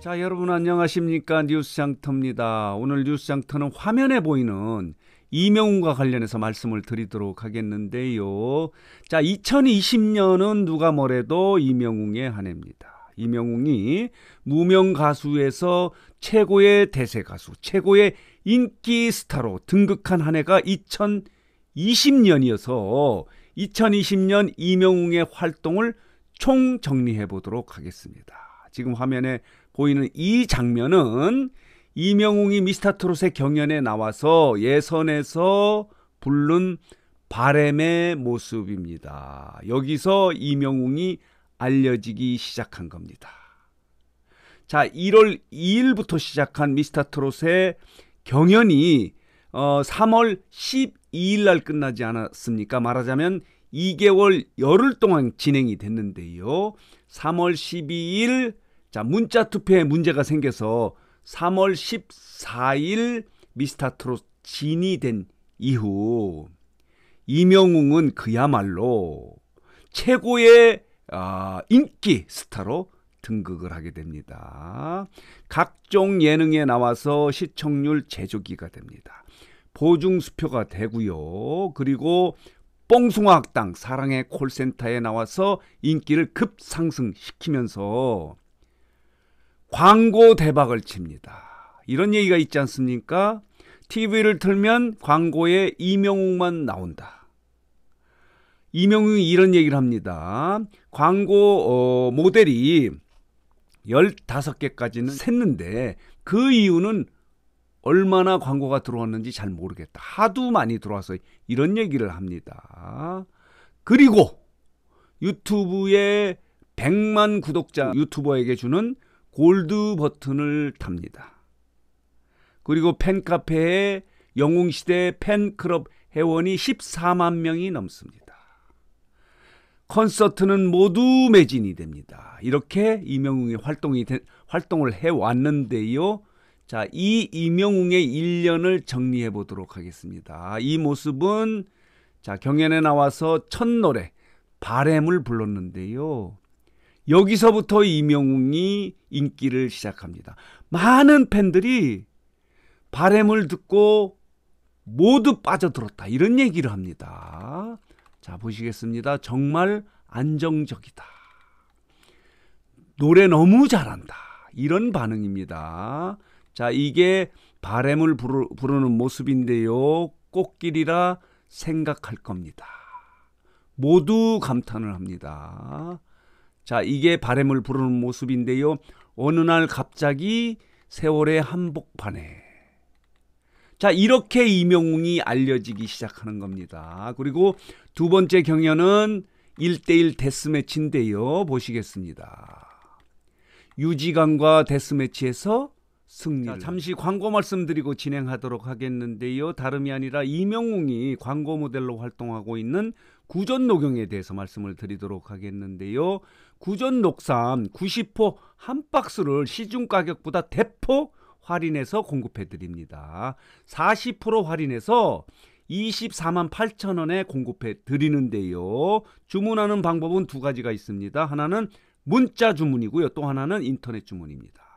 자, 여러분 안녕하십니까? 뉴스 장터입니다. 오늘 뉴스 장터는 화면에 보이는 이명웅과 관련해서 말씀을 드리도록 하겠는데요. 자, 2020년은 누가 뭐래도 이명웅의 한 해입니다. 이명웅이 무명 가수에서 최고의 대세 가수, 최고의 인기 스타로 등극한 한 해가 2020년이어서 2020년 이명웅의 활동을 총 정리해 보도록 하겠습니다. 지금 화면에 보이는 이 장면은 이명웅이 미스터 트롯의 경연에 나와서 예선에서 부른 바램의 모습입니다. 여기서 이명웅이 알려지기 시작한 겁니다. 자, 1월 2일부터 시작한 미스터 트롯의 경연이 어, 3월 12일 날 끝나지 않았습니까? 말하자면 2개월 열흘 동안 진행이 됐는데요. 3월 12일 자, 문자 투표에 문제가 생겨서 3월 14일 미스터트롯 진이 된 이후 이명웅은 그야말로 최고의 아, 인기 스타로 등극을 하게 됩니다. 각종 예능에 나와서 시청률 제조기가 됩니다. 보증수표가 되고요. 그리고 뽕숭아 학당 사랑의 콜센터에 나와서 인기를 급상승시키면서 광고 대박을 칩니다. 이런 얘기가 있지 않습니까? TV를 틀면 광고에 이명웅만 나온다. 이명웅이 이런 얘기를 합니다. 광고 어, 모델이 15개까지는 샜는데 그 이유는 얼마나 광고가 들어왔는지 잘 모르겠다. 하도 많이 들어와서 이런 얘기를 합니다. 그리고 유튜브에 100만 구독자 유튜버에게 주는 골드 버튼을 탑니다. 그리고 팬카페에 영웅시대 팬클럽 회원이 14만 명이 넘습니다. 콘서트는 모두 매진이 됩니다. 이렇게 이명웅의 활동이 된, 활동을 해 왔는데요. 자, 이 이명웅의 1년을 정리해 보도록 하겠습니다. 이 모습은 자, 경연에 나와서 첫 노래 바램을 불렀는데요. 여기서부터 이명웅이 인기를 시작합니다. 많은 팬들이 바램을 듣고 모두 빠져들었다. 이런 얘기를 합니다. 자, 보시겠습니다. 정말 안정적이다. 노래 너무 잘한다. 이런 반응입니다. 자, 이게 바램을 부르, 부르는 모습인데요. 꽃길이라 생각할 겁니다. 모두 감탄을 합니다. 자, 이게 바램을 부르는 모습인데요. 어느 날 갑자기 세월의 한복판에 자, 이렇게 이명웅이 알려지기 시작하는 겁니다. 그리고 두 번째 경연은 1대1 데스매치인데요. 보시겠습니다. 유지강과 데스매치에서 승리. 잠시 광고 말씀드리고 진행하도록 하겠는데요. 다름이 아니라 이명웅이 광고 모델로 활동하고 있는 구전 녹용에 대해서 말씀을 드리도록 하겠는데요. 구전 녹삼 90호 한 박스를 시중 가격보다 대폭 할인해서 공급해 드립니다. 40% 할인해서 24만 8천 원에 공급해 드리는데요. 주문하는 방법은 두 가지가 있습니다. 하나는 문자 주문이고요. 또 하나는 인터넷 주문입니다.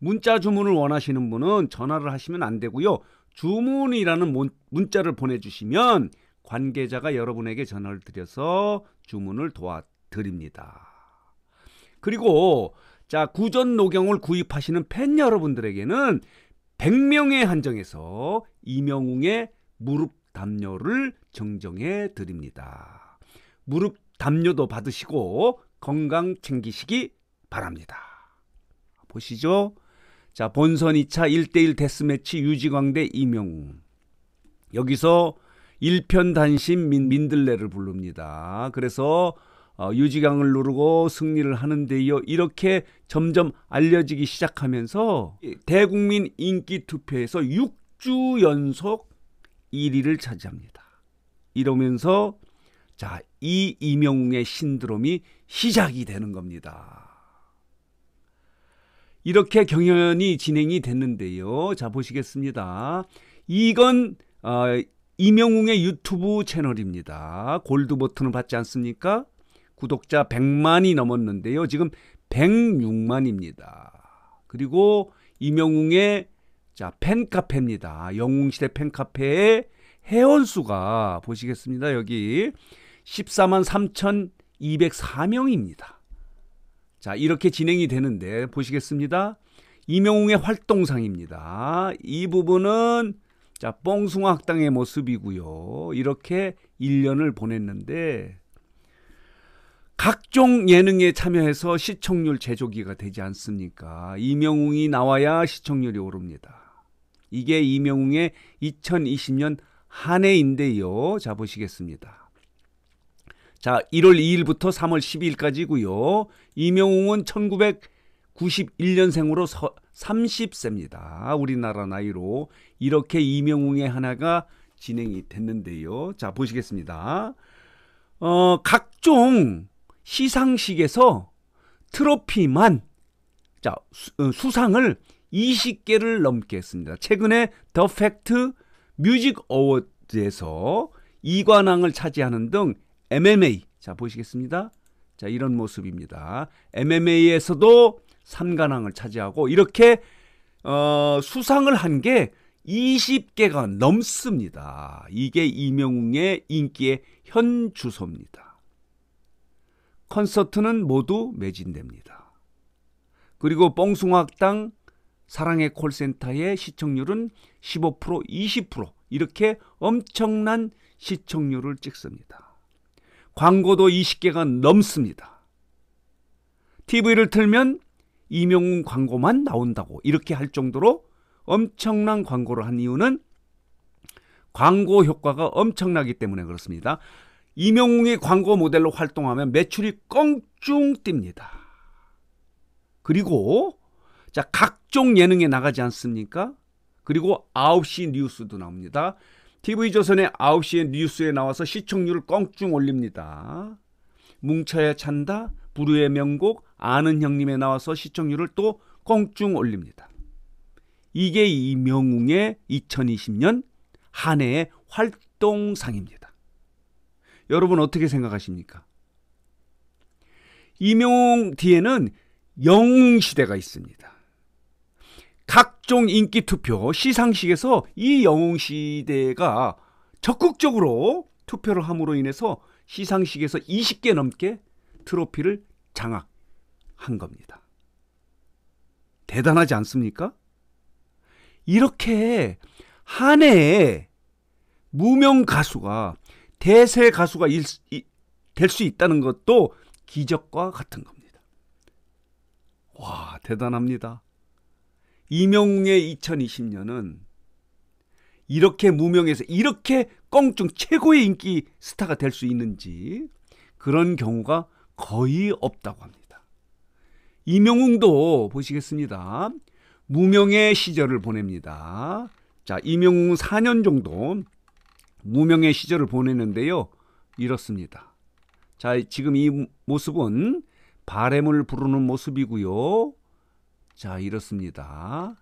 문자 주문을 원하시는 분은 전화를 하시면 안 되고요. 주문이라는 문자를 보내주시면 관계자가 여러분에게 전화를 드려서 주문을 도와드립니다. 그리고 자 구전 녹용을 구입하시는 팬 여러분들에게는 100명에 한정해서 이명웅의 무릎 담요를 정정해 드립니다. 무릎 담요도 받으시고 건강 챙기시기 바랍니다. 보시죠. 자, 본선 2차 1대1 데스매치 유지광 대 이명웅. 여기서 1편 단심 민, 민들레를 부릅니다. 그래서 어, 유지광을 누르고 승리를 하는데요. 이렇게 점점 알려지기 시작하면서 대국민 인기 투표에서 6주 연속 1위를 차지합니다. 이러면서 자, 이 이명웅의 신드롬이 시작이 되는 겁니다. 이렇게 경연이 진행이 됐는데요. 자 보시겠습니다. 이건 어, 이명웅의 유튜브 채널입니다. 골드 버튼을 받지 않습니까? 구독자 100만이 넘었는데요. 지금 106만입니다. 그리고 이명웅의 자 팬카페입니다. 영웅시대 팬카페의 회원수가 보시겠습니다. 여기 14만 3,204명입니다. 자, 이렇게 진행이 되는데 보시겠습니다. 이명웅의 활동상입니다. 이 부분은 자, 뻥숭아 학당의 모습이고요. 이렇게 1년을 보냈는데 각종 예능에 참여해서 시청률 제조기가 되지 않습니까? 이명웅이 나와야 시청률이 오릅니다. 이게 이명웅의 2020년 한 해인데요. 자 보시겠습니다. 자, 1월 2일부터 3월 12일까지고요. 이명웅은 1991년생으로 서, 30세입니다. 우리나라 나이로 이렇게 이명웅의 하나가 진행이 됐는데요. 자, 보시겠습니다. 어, 각종 시상식에서 트로피만 자, 수, 어, 상을 20개를 넘게 했습니다. 최근에 더 팩트 뮤직 어워드에서 이관왕을 차지하는 등 MMA. 자, 보시겠습니다. 자, 이런 모습입니다. MMA에서도 3관왕을 차지하고 이렇게 어, 수상을 한 게 20개가 넘습니다. 이게 이명웅의 인기의 현 주소입니다. 콘서트는 모두 매진됩니다. 그리고 뽕숭학당 사랑의 콜센터의 시청률은 15% 20% 이렇게 엄청난 시청률을 찍습니다. 광고도 20개가 넘습니다. TV를 틀면 이명웅 광고만 나온다고 이렇게 할 정도로 엄청난 광고를 한 이유는 광고 효과가 엄청나기 때문에 그렇습니다. 이명웅이 광고 모델로 활동하면 매출이 껑충 뜁니다. 그리고 자 각종 예능에 나가지 않습니까? 그리고 9시 뉴스도 나옵니다. TV조선의 9시에 뉴스에 나와서 시청률을 껑충 올립니다. 뭉쳐야 찬다, 부르의 명곡, 아는 형님에 나와서 시청률을 또 껑충 올립니다. 이게 이명웅의 2020년 한 해의 활동상입니다. 여러분 어떻게 생각하십니까? 이명웅 뒤에는 영웅 시대가 있습니다. 각종 인기 투표 시상식에서 이 영웅 시대가 적극적으로 투표를 함으로 인해서 시상식에서 20개 넘게 트로피를 장악한 겁니다. 대단하지 않습니까? 이렇게 한 해에 무명 가수가 대세 가수가 될 수 있다는 것도 기적과 같은 겁니다. 와, 대단합니다. 이명웅의 2020년은 이렇게 무명에서 이렇게 껑충 최고의 인기 스타가 될 수 있는지 그런 경우가 거의 없다고 합니다. 이명웅도 보시겠습니다. 무명의 시절을 보냅니다. 자, 이명웅 4년 정도 무명의 시절을 보냈는데요 이렇습니다. 자, 지금 이 모습은 바램을 부르는 모습이고요. 자, 이렇습니다.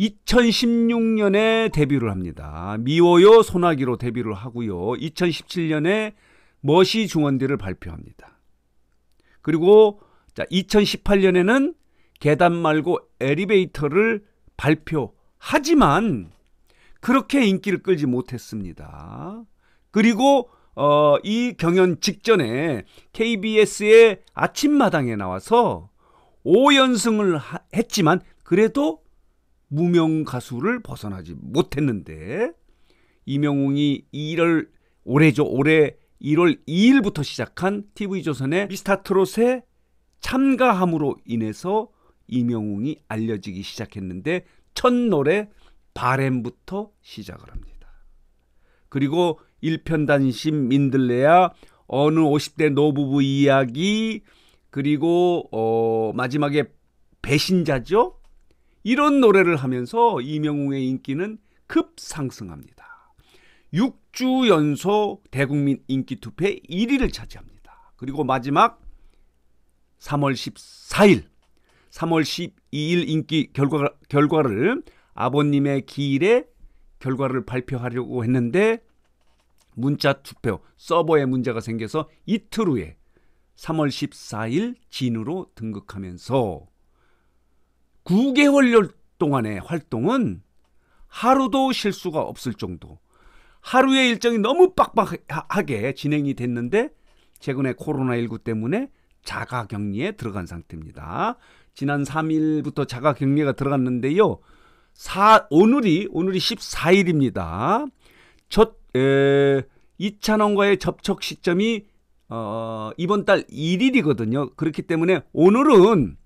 2016년에 데뷔를 합니다. 미워요 소나기로 데뷔를 하고요. 2017년에 머시 중원대를 발표합니다. 그리고 자, 2018년에는 계단 말고 엘리베이터를 발표하지만 그렇게 인기를 끌지 못했습니다. 그리고 어, 이 경연 직전에 KBS의 아침마당에 나와서 5연승을 하, 했지만 그래도 무명 가수를 벗어나지 못했는데 이명웅이 1월 올해죠. 올해 1월 2일부터 시작한 TV조선의 미스타트롯에 참가함으로 인해서 이명웅이 알려지기 시작했는데 첫 노래 바램부터 시작을 합니다. 그리고 일편단심 민들레야 어느 50대 노부부 이야기 그리고 어, 마지막에 배신자죠. 이런 노래를 하면서 이명웅의 인기는 급상승합니다. 6주 연속 대국민 인기 투표 1위를 차지합니다. 그리고 마지막 3월 14일, 3월 12일 인기 결과, 결과를 아버님의 기일에 결과를 발표하려고 했는데 문자 투표 서버에 문제가 생겨서 이틀 후에 3월 14일 진으로 등극하면서 9개월 동안의 활동은 하루도 쉴수가 없을 정도 하루의 일정이 너무 빡빡하게 진행이 됐는데 최근에 코로나19 때문에 자가 격리에 들어간 상태입니다. 지난 3일부터 자가 격리가 들어갔는데요. 사, 오늘이 오늘이 14일입니다. 첫 에, 이찬원과의 접촉 시점이 어, 이번 달 1일이거든요. 그렇기 때문에 오늘은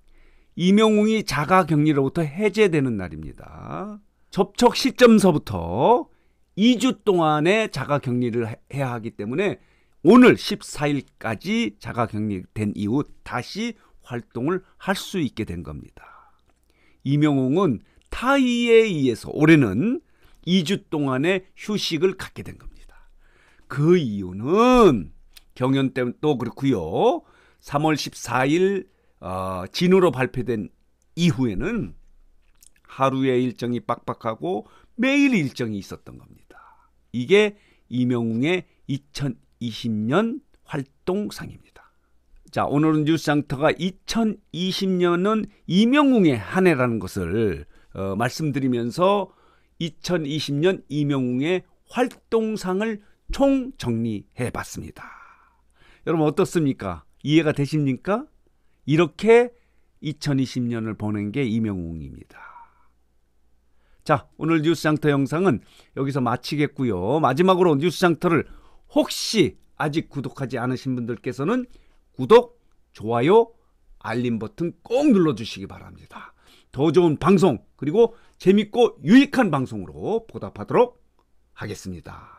임영웅이 자가 격리로부터 해제되는 날입니다. 접촉 시점서부터 2주 동안의 자가 격리를 해야 하기 때문에 오늘 14일까지 자가 격리된 이후 다시 활동을 할 수 있게 된 겁니다. 임영웅은 타이에 의해서 올해는 2주 동안의 휴식을 갖게 된 겁니다. 그 이유는 경연 때또 그렇고요. 3월 14일 어, 진으로 발표된 이후에는 하루의 일정이 빡빡하고 매일 일정이 있었던 겁니다. 이게 이명웅의 2020년 활동상입니다. 자, 오늘은 뉴스장터가 2020년은 이명웅의 한 해라는 것을 어, 말씀드리면서 2020년 이명웅의 활동상을 총 정리해 봤습니다. 여러분 어떻습니까? 이해가 되십니까? 이렇게 2020년을 보낸 게 이명웅입니다. 자, 오늘 뉴스장터 영상은 여기서 마치겠고요. 마지막으로 뉴스장터를 혹시 아직 구독하지 않으신 분들께서는 구독, 좋아요, 알림 버튼 꼭 눌러주시기 바랍니다. 더 좋은 방송, 그리고 재밌고 유익한 방송으로 보답하도록 하겠습니다.